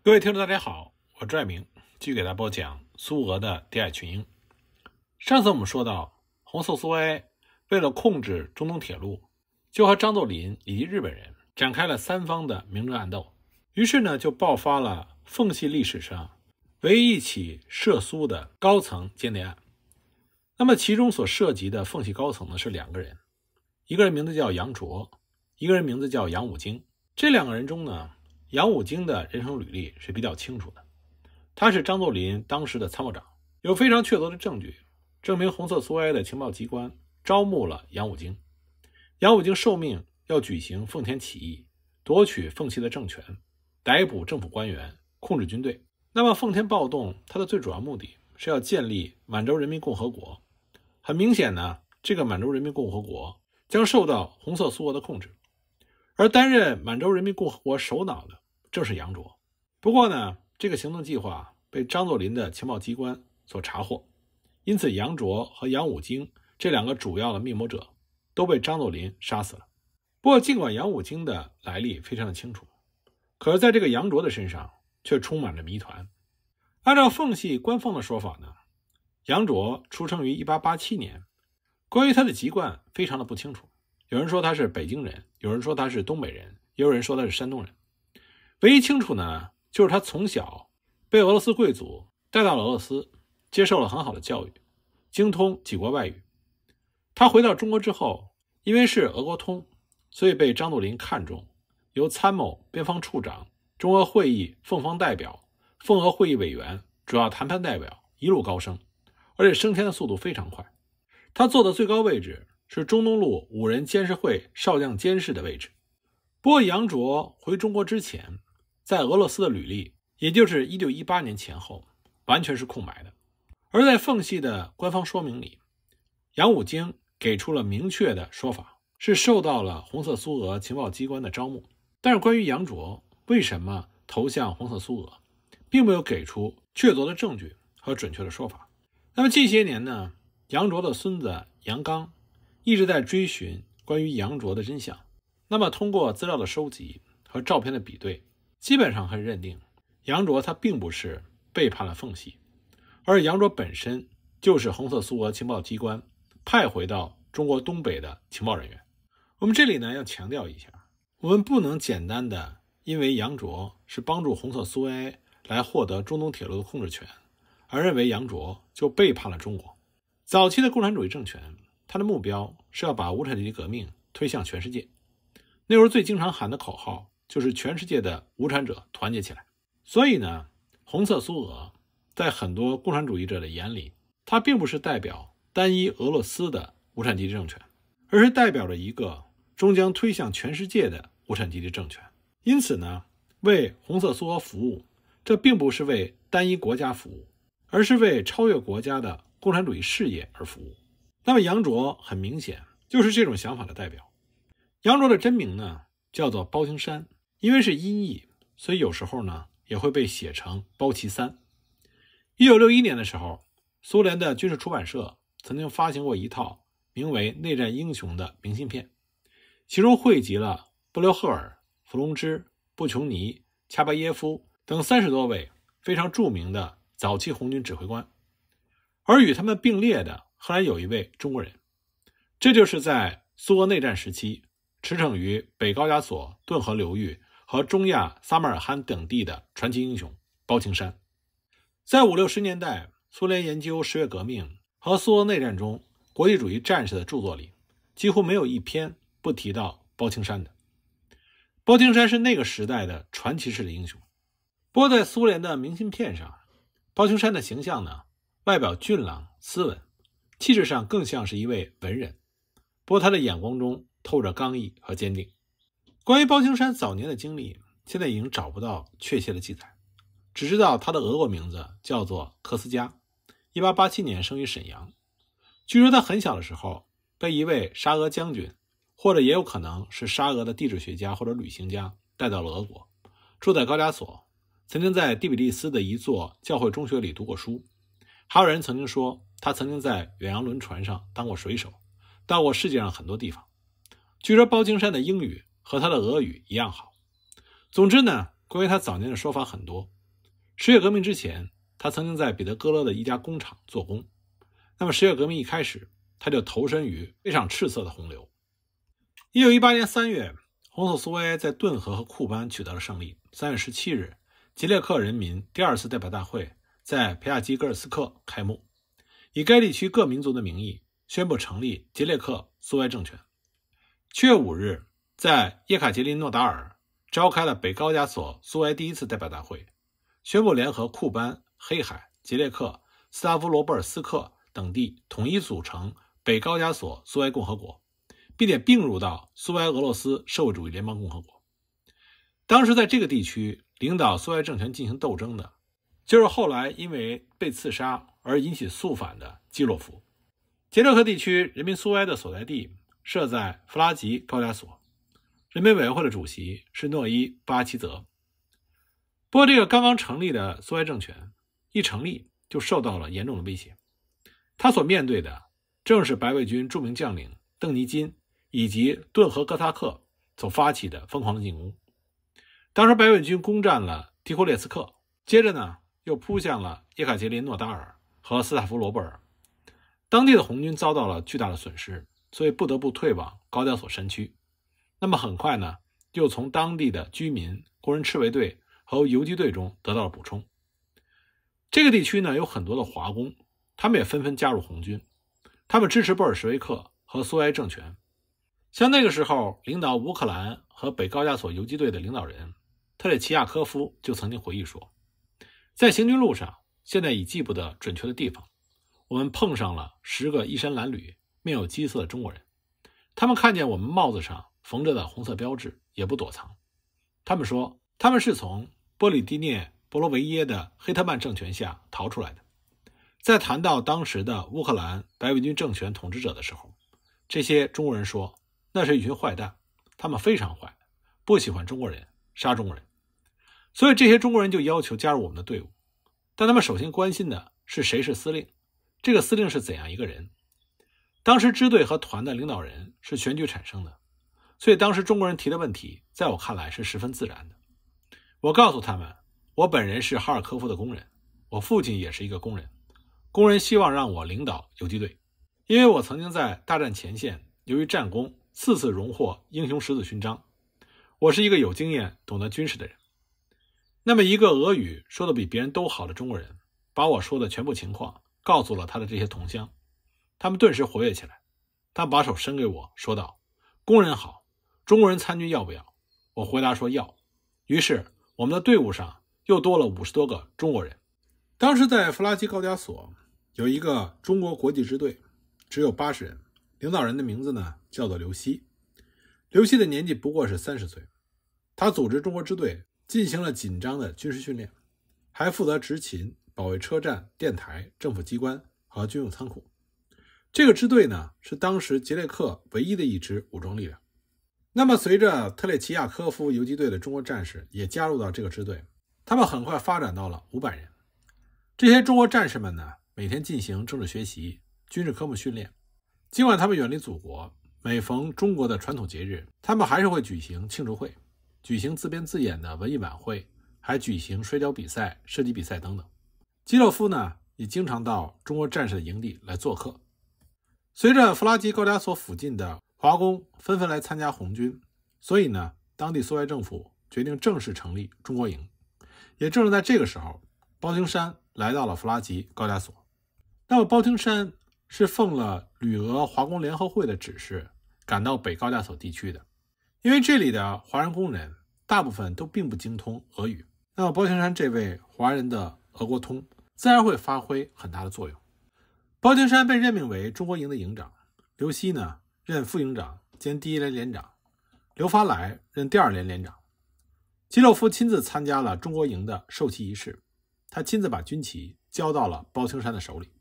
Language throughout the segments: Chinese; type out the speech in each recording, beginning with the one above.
各位听众，大家好，我赵爱明继续给大家播讲苏俄的第二群英。上次我们说到，红色苏维埃为了控制中东铁路，就和张作霖以及日本人展开了三方的明争暗斗，于是呢就爆发了奉系历史上唯一一起涉苏的高层间谍案。那么其中所涉及的奉系高层呢是两个人，一个人名字叫杨卓，一个人名字叫杨武京。这两个人中呢。杨武京的人生履历是比较清楚的，他是张作霖当时的参谋长，有非常确凿的证据证明红色苏维埃的情报机关招募了杨武京。杨武京受命要举行奉天起义，夺取奉系的政权，逮捕政府官员，控制军队。那么奉天暴动它的最主要目的是要建立满洲人民共和国，很明显呢，这个满洲人民共和国将受到红色苏俄的控制。而担任满洲人民共和国首脑的正是杨卓，不过呢，这个行动计划被张作霖的情报机关所查获，因此杨卓和杨武经这两个主要的密谋者都被张作霖杀死了。不过，尽管杨武经的来历非常的清楚，可是在这个杨卓的身上却充满了谜团。按照奉系官方的说法呢，杨卓出生于1887年，关于他的籍贯非常的不清楚。有人说他是北京人，有人说他是东北人，也有人说他是山东人。唯一清楚呢，就是他从小被俄罗斯贵族带到了俄罗斯，接受了很好的教育，精通几国外语。他回到中国之后，因为是俄国通，所以被张作霖看中，由参谋、边防处长、中俄会议奉方代表、奉俄会议委员、主要谈判代表一路高升，而且升迁的速度非常快。他坐的最高位置。是中东路五人监事会少将监事的位置。不过，杨卓回中国之前，在俄罗斯的履历，也就是一九一八年前后，完全是空白的。而在缝隙的官方说明里，杨武经给出了明确的说法，是受到了红色苏俄情报机关的招募。但是，关于杨卓为什么投向红色苏俄，并没有给出确凿的证据和准确的说法。那么近些年呢？杨卓的孙子杨刚。一直在追寻关于杨卓的真相。那么，通过资料的收集和照片的比对，基本上可以认定，杨卓他并不是背叛了奉系，而杨卓本身就是红色苏俄情报机关派回到中国东北的情报人员。我们这里呢要强调一下，我们不能简单的因为杨卓是帮助红色苏维埃来获得中东铁路的控制权，而认为杨卓就背叛了中国。早期的共产主义政权，他的目标。是要把无产阶级革命推向全世界。那时候最经常喊的口号就是“全世界的无产者团结起来”。所以呢，红色苏俄在很多共产主义者的眼里，它并不是代表单一俄罗斯的无产阶级政权，而是代表着一个终将推向全世界的无产阶级政权。因此呢，为红色苏俄服务，这并不是为单一国家服务，而是为超越国家的共产主义事业而服务。那么杨卓很明显就是这种想法的代表。杨卓的真名呢叫做包青山，因为是音译，所以有时候呢也会被写成包奇三。一九六一年的时候，苏联的军事出版社曾经发行过一套名为《内战英雄》的明信片，其中汇集了布留赫尔、弗龙芝、布琼尼、恰巴耶夫等三十多位非常著名的早期红军指挥官，而与他们并列的。荷兰有一位中国人，这就是在苏俄内战时期驰骋于北高加索顿河流域和中亚撒马尔罕等地的传奇英雄包青山。在五六十年代，苏联研究十月革命和苏俄内战中国际主义战士的著作里，几乎没有一篇不提到包青山的。包青山是那个时代的传奇式的英雄。不过，在苏联的明信片上，包青山的形象呢，外表俊朗斯文。气质上更像是一位文人，不过他的眼光中透着刚毅和坚定。关于包青山早年的经历，现在已经找不到确切的记载，只知道他的俄国名字叫做科斯加一八八七年生于沈阳。据说他很小的时候被一位沙俄将军，或者也有可能是沙俄的地质学家或者旅行家带到了俄国，住在高加索，曾经在第比利斯的一座教会中学里读过书。还有人曾经说。他曾经在远洋轮船上当过水手，到过世界上很多地方。据说包青山的英语和他的俄语一样好。总之呢，关于他早年的说法很多。十月革命之前，他曾经在彼得戈勒的一家工厂做工。那么，十月革命一开始，他就投身于非常赤色的洪流。一九一八年三月，红色苏维埃在顿河和库班取得了胜利。三月十七日，吉列克人民第二次代表大会在皮亚基戈尔斯克开幕。以该地区各民族的名义宣布成立捷列克苏维埃政权。七月五日，在叶卡捷琳诺达尔召开了北高加索苏维埃第一次代表大会，宣布联合库班、黑海、捷列克、斯拉夫罗布尔斯克等地，统一组成北高加索苏维埃共和国，并且并入到苏维埃俄罗斯社会主义联邦共和国。当时，在这个地区领导苏维埃政权进行斗争的，就是后来因为被刺杀。而引起肃反的基洛夫，捷列克地区人民苏维埃的所在地设在弗拉吉高加索，人民委员会的主席是诺伊巴奇泽。不过，这个刚刚成立的苏维埃政权一成立就受到了严重的威胁，他所面对的正是白卫军著名将领邓尼金以及顿河哥萨克所发起的疯狂的进攻。当时，白卫军攻占了提霍列斯克，接着呢又扑向了叶卡捷琳诺达尔。和斯塔夫罗布尔，当地的红军遭到了巨大的损失，所以不得不退往高加索山区。那么很快呢，又从当地的居民、工人赤卫队和游击队中得到了补充。这个地区呢，有很多的华工，他们也纷纷加入红军，他们支持布尔什维克和苏维埃政权。像那个时候领导乌克兰和北高加索游击队的领导人特列奇亚科夫就曾经回忆说，在行军路上。现在已记不得准确的地方，我们碰上了十个衣衫褴褛、面有饥色的中国人。他们看见我们帽子上缝着的红色标志，也不躲藏。他们说，他们是从波里蒂涅·波罗维耶的黑特曼政权下逃出来的。在谈到当时的乌克兰白卫军政权统治者的时候，这些中国人说，那是一群坏蛋，他们非常坏，不喜欢中国人，杀中国人。所以这些中国人就要求加入我们的队伍。但他们首先关心的是谁是司令，这个司令是怎样一个人。当时支队和团的领导人是选举产生的，所以当时中国人提的问题，在我看来是十分自然的。我告诉他们，我本人是哈尔科夫的工人，我父亲也是一个工人。工人希望让我领导游击队，因为我曾经在大战前线，由于战功，四次荣获英雄十字勋章。我是一个有经验、懂得军事的人。那么一个俄语说的比别人都好的中国人，把我说的全部情况告诉了他的这些同乡，他们顿时活跃起来。他把手伸给我，说道：“工人好，中国人参军要不要？”我回答说：“要。”于是我们的队伍上又多了五十多个中国人。当时在弗拉基高加索有一个中国国际支队，只有八十人，领导人的名字呢叫做刘希。刘希的年纪不过是三十岁，他组织中国支队。进行了紧张的军事训练，还负责执勤、保卫车站、电台、政府机关和军用仓库。这个支队呢，是当时捷列克唯一的一支武装力量。那么，随着特列齐亚科夫游击队的中国战士也加入到这个支队，他们很快发展到了五百人。这些中国战士们呢，每天进行政治学习、军事科目训练。尽管他们远离祖国，每逢中国的传统节日，他们还是会举行庆祝会。举行自编自演的文艺晚会，还举行摔跤比赛、射击比赛等等。基洛夫呢，也经常到中国战士的营地来做客。随着弗拉基高加索附近的华工纷纷来参加红军，所以呢，当地苏维埃政府决定正式成立中国营。也正是在这个时候，包青山来到了弗拉基高加索。那么，包青山是奉了旅俄华工联合会的指示，赶到北高加索地区的。因为这里的华人工人大部分都并不精通俄语，那么包青山这位华人的俄国通自然会发挥很大的作用。包青山被任命为中国营的营长，刘希呢任副营长兼第一连连长，刘发来任第二连连长。基洛夫亲自参加了中国营的授旗仪式，他亲自把军旗交到了包青山的手里。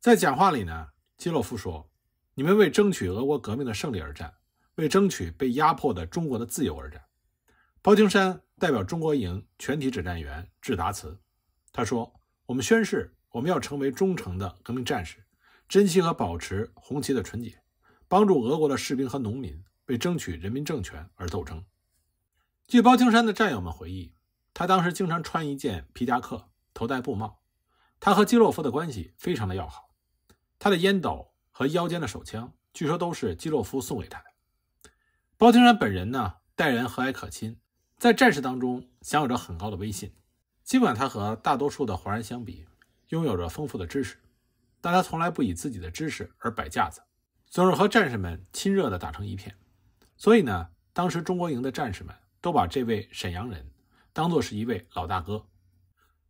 在讲话里呢，基洛夫说：“你们为争取俄国革命的胜利而战。”为争取被压迫的中国的自由而战，包青山代表中国营全体指战员致答词。他说：“我们宣誓，我们要成为忠诚的革命战士，珍惜和保持红旗的纯洁，帮助俄国的士兵和农民，为争取人民政权而斗争。”据包青山的战友们回忆，他当时经常穿一件皮夹克，头戴布帽。他和基洛夫的关系非常的要好。他的烟斗和腰间的手枪，据说都是基洛夫送给他的。包青山本人呢，待人和蔼可亲，在战士当中享有着很高的威信。尽管他和大多数的华人相比，拥有着丰富的知识，但他从来不以自己的知识而摆架子，总是和战士们亲热地打成一片。所以呢，当时中国营的战士们都把这位沈阳人当做是一位老大哥。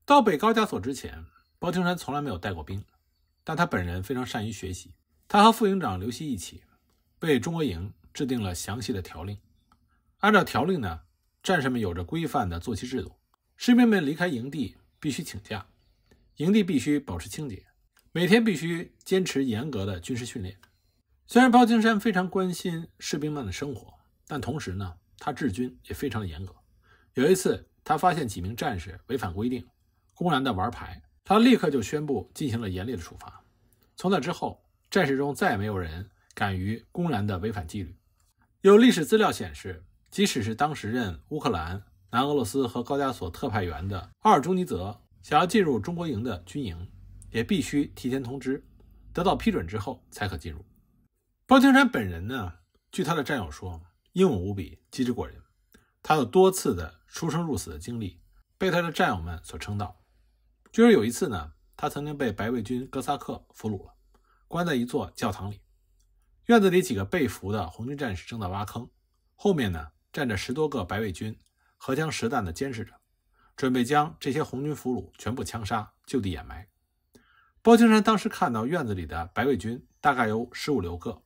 到北高加索之前，包青山从来没有带过兵，但他本人非常善于学习。他和副营长刘希一起，为中国营。制定了详细的条令，按照条令呢，战士们有着规范的作息制度，士兵们离开营地必须请假，营地必须保持清洁，每天必须坚持严格的军事训练。虽然包青山非常关心士兵们的生活，但同时呢，他治军也非常的严格。有一次，他发现几名战士违反规定，公然的玩牌，他立刻就宣布进行了严厉的处罚。从那之后，战士中再也没有人敢于公然的违反纪律。有历史资料显示，即使是当时任乌克兰、南俄罗斯和高加索特派员的奥尔朱尼泽，想要进入中国营的军营，也必须提前通知，得到批准之后才可进入。包青山本人呢，据他的战友说，英勇无比，机智过人，他有多次的出生入死的经历，被他的战友们所称道。据说有一次呢，他曾经被白卫军哥萨克俘虏了，关在一座教堂里。院子里几个被俘的红军战士正在挖坑，后面呢站着十多个白卫军，荷枪实弹的监视着，准备将这些红军俘虏全部枪杀，就地掩埋。包青山当时看到院子里的白卫军大概有十五六个，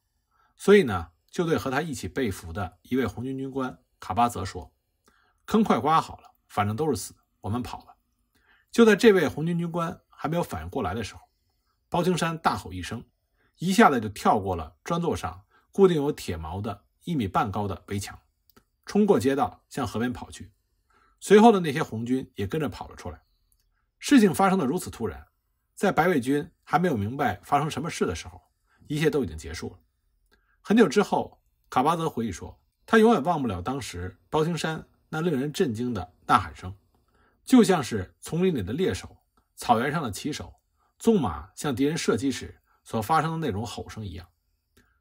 所以呢就对和他一起被俘的一位红军军官卡巴泽说：“坑快挖好了，反正都是死，我们跑了。”就在这位红军军官还没有反应过来的时候，包青山大吼一声。一下子就跳过了砖座上固定有铁锚的一米半高的围墙，冲过街道向河边跑去。随后的那些红军也跟着跑了出来。事情发生的如此突然，在白卫军还没有明白发生什么事的时候，一切都已经结束了。很久之后，卡巴泽回忆说：“他永远忘不了当时包青山那令人震惊的呐喊声，就像是丛林里的猎手，草原上的骑手，纵马向敌人射击时。”所发生的那种吼声一样，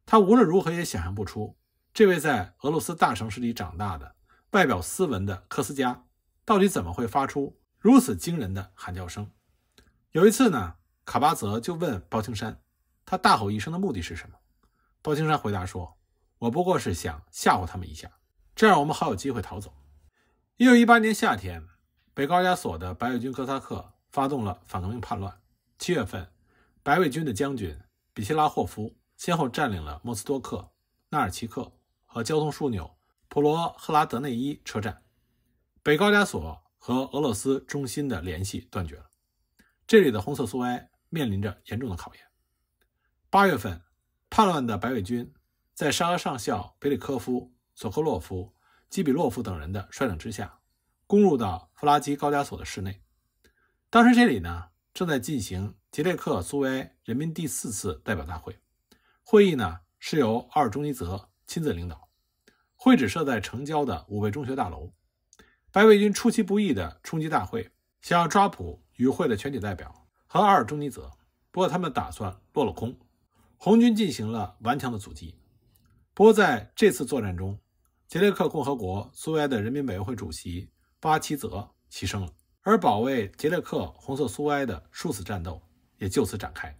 他无论如何也想象不出，这位在俄罗斯大城市里长大的、外表斯文的科斯佳，到底怎么会发出如此惊人的喊叫声。有一次呢，卡巴泽就问包青山，他大吼一声的目的是什么？包青山回答说：“我不过是想吓唬他们一下，这样我们好有机会逃走。”一九一八年夏天，北高加索的白俄军哥萨克发动了反革命叛乱，七月份。白卫军的将军比希拉霍夫先后占领了莫斯多克、纳尔奇克和交通枢纽普罗赫拉德内伊车站，北高加索和俄罗斯中心的联系断绝了。这里的红色苏维埃面临着严重的考验。八月份，叛乱的白卫军在沙俄上校贝里科夫、索科洛夫、基比洛夫等人的率领之下，攻入到弗拉基高加索的市内。当时这里呢正在进行。捷列克苏维埃人民第四次代表大会会议呢，是由阿尔中尼泽亲自领导。会址设在城郊的五位中学大楼。白卫军出其不意地冲击大会，想要抓捕与会的全体代表和阿尔中尼泽，不过他们打算落了空。红军进行了顽强的阻击。不过在这次作战中，捷列克共和国苏维埃的人民委员会主席巴奇泽牺牲了，而保卫捷列克红色苏维埃的数次战斗。也就此展开。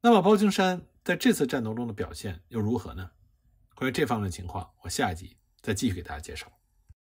那么包青山在这次战斗中的表现又如何呢？关于这方面情况，我下一集再继续给大家介绍。